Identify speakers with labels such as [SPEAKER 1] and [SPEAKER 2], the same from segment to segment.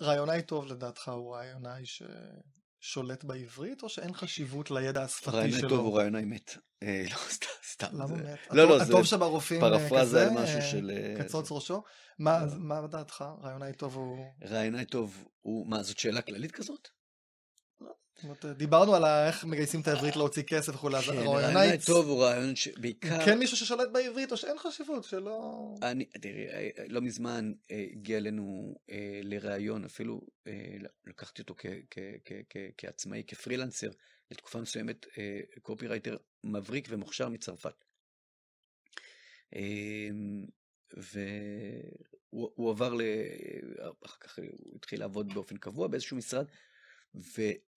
[SPEAKER 1] רעיונאי טוב לדעתך הוא רעיונאי ששולט בעברית, או שאין אה, חשיבות לידע השפתי שלו? רעיונאי טוב הוא
[SPEAKER 2] רעיונאי מת. אה, לא, סתם. למה מת? לא, לא, זה הטוב שברופאים אה, כזה? פרפרזה על משהו של... קצוץ
[SPEAKER 1] ראשו? לא. מה דעתך? רעיונאי טוב הוא...
[SPEAKER 2] רעיונאי טוב הוא... מה, זאת שאלה כללית כזאת?
[SPEAKER 1] דיברנו על איך מגייסים את העברית להוציא כסף וכולי, אז הרעיון כן, נייטס.
[SPEAKER 2] טוב, הוא רעיון שבעיקר... כן מישהו
[SPEAKER 1] ששולט בעברית או שאין חשיבות, שלא...
[SPEAKER 2] אני, תראי, אה, לא מזמן אה, הגיע אלינו אה, לראיון, אפילו לקחתי אותו כעצמאי, כפרילנסר, לתקופה מסוימת, קופירייטר מבריק ומוכשר מצרפת. אמ, והוא עבר ל... אחר כך הוא התחיל לעבוד באופן קבוע באיזשהו משרד,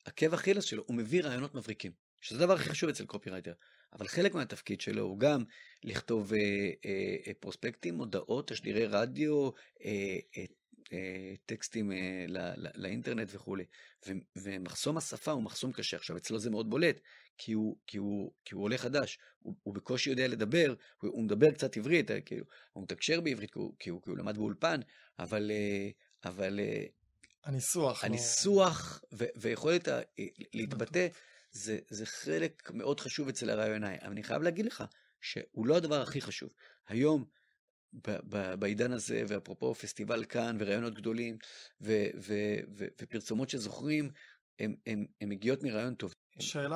[SPEAKER 2] עקב אכילס שלו, הוא מביא רעיונות מבריקים, שזה הדבר הכי חשוב אצל קופירייטר. אבל חלק מהתפקיד שלו הוא גם לכתוב אה, אה, אה, פרוספקטים, מודעות, תשדירי רדיו, אה, אה, אה, טקסטים אה, לא, לא, לאינטרנט וכולי. ו, ומחסום השפה הוא מחסום קשה. עכשיו, אצלו זה מאוד בולט, כי הוא, כי הוא, כי הוא עולה חדש, הוא, הוא בקושי יודע לדבר, הוא, הוא מדבר קצת עברית, אה, כי כאילו, הוא, הוא מתקשר בעברית, כי הוא, כי הוא, כי הוא למד באולפן, אבל... אה, אבל אה, הניסוח. הניסוח ו- ויכולת ה- אה, להתבטא, זה, זה חלק מאוד חשוב אצל הרעיוני. אבל אני חייב להגיד לך, שהוא לא הדבר הכי חשוב. היום, ב- ב- בעידן הזה, ואפרופו פסטיבל כאן, ורעיונות גדולים, ו- ו- ו- ופרסומות שזוכרים, הן מגיעות מרעיון טוב. שאלה